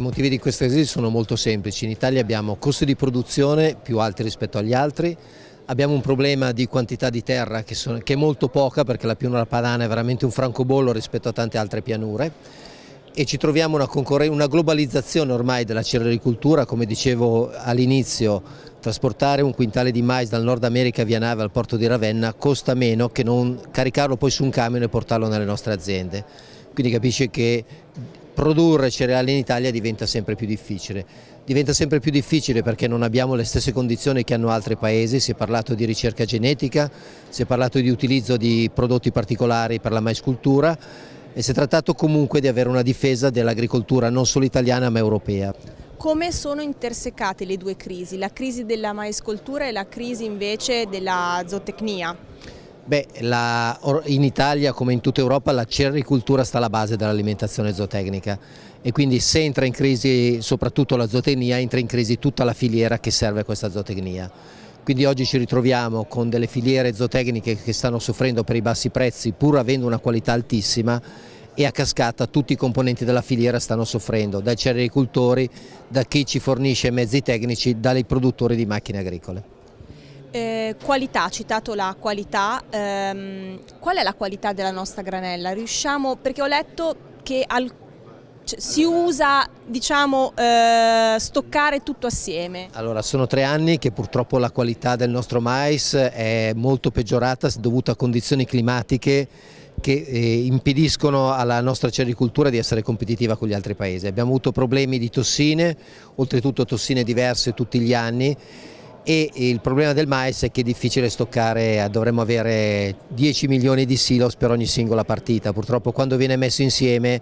I motivi di questa crisi sono molto semplici. In Italia abbiamo costi di produzione più alti rispetto agli altri, abbiamo un problema di quantità di terra che, sono, che è molto poca perché la pianura padana è veramente un francobollo rispetto a tante altre pianure e ci troviamo una, una globalizzazione ormai della cerealicoltura, come dicevo all'inizio, trasportare un quintale di mais dal Nord America via nave al porto di Ravenna costa meno che non caricarlo poi su un camion e portarlo nelle nostre aziende. Quindi capisce che produrre cereali in Italia diventa sempre più difficile. Diventa sempre più difficile perché non abbiamo le stesse condizioni che hanno altri paesi, si è parlato di ricerca genetica, si è parlato di utilizzo di prodotti particolari per la maiscultura e si è trattato comunque di avere una difesa dell'agricoltura non solo italiana ma europea. Come sono intersecate le due crisi, la crisi della maiscoltura e la crisi invece della zootecnia? Beh, la, in Italia come in tutta Europa la cerricultura sta alla base dell'alimentazione zootecnica e quindi se entra in crisi soprattutto la zootecnia entra in crisi tutta la filiera che serve a questa zootecnia. Quindi oggi ci ritroviamo con delle filiere zootecniche che stanno soffrendo per i bassi prezzi pur avendo una qualità altissima e a cascata tutti i componenti della filiera stanno soffrendo, dai cerealicoltori, da chi ci fornisce mezzi tecnici, dai produttori di macchine agricole. Eh, qualità, citato la qualità, ehm, qual è la qualità della nostra granella? Riusciamo, perché ho letto che al, cioè, si usa diciamo eh, stoccare tutto assieme? Allora sono tre anni che purtroppo la qualità del nostro mais è molto peggiorata dovuta a condizioni climatiche che eh, impediscono alla nostra cericoltura di essere competitiva con gli altri paesi. Abbiamo avuto problemi di tossine, oltretutto tossine diverse tutti gli anni e il problema del mais è che è difficile stoccare, eh, dovremmo avere 10 milioni di silos per ogni singola partita, purtroppo quando viene messo insieme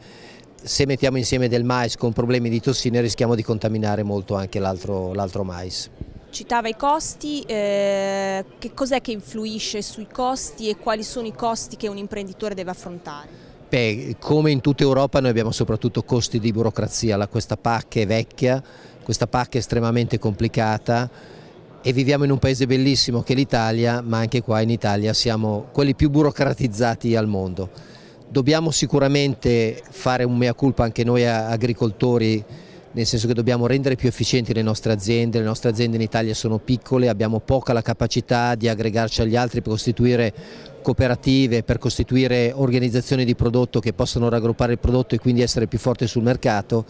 se mettiamo insieme del mais con problemi di tossine rischiamo di contaminare molto anche l'altro mais. Citava i costi, eh, che cos'è che influisce sui costi e quali sono i costi che un imprenditore deve affrontare? Beh, come in tutta Europa noi abbiamo soprattutto costi di burocrazia, questa PAC è vecchia, questa PAC è estremamente complicata, e viviamo in un paese bellissimo che è l'Italia, ma anche qua in Italia siamo quelli più burocratizzati al mondo. Dobbiamo sicuramente fare un mea culpa anche noi agricoltori, nel senso che dobbiamo rendere più efficienti le nostre aziende, le nostre aziende in Italia sono piccole, abbiamo poca la capacità di aggregarci agli altri per costituire cooperative, per costituire organizzazioni di prodotto che possano raggruppare il prodotto e quindi essere più forti sul mercato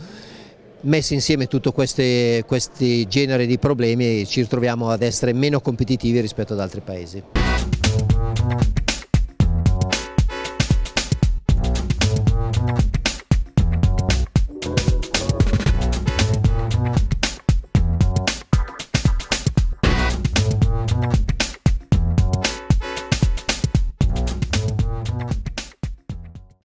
messi insieme tutti questi generi di problemi ci ritroviamo ad essere meno competitivi rispetto ad altri paesi.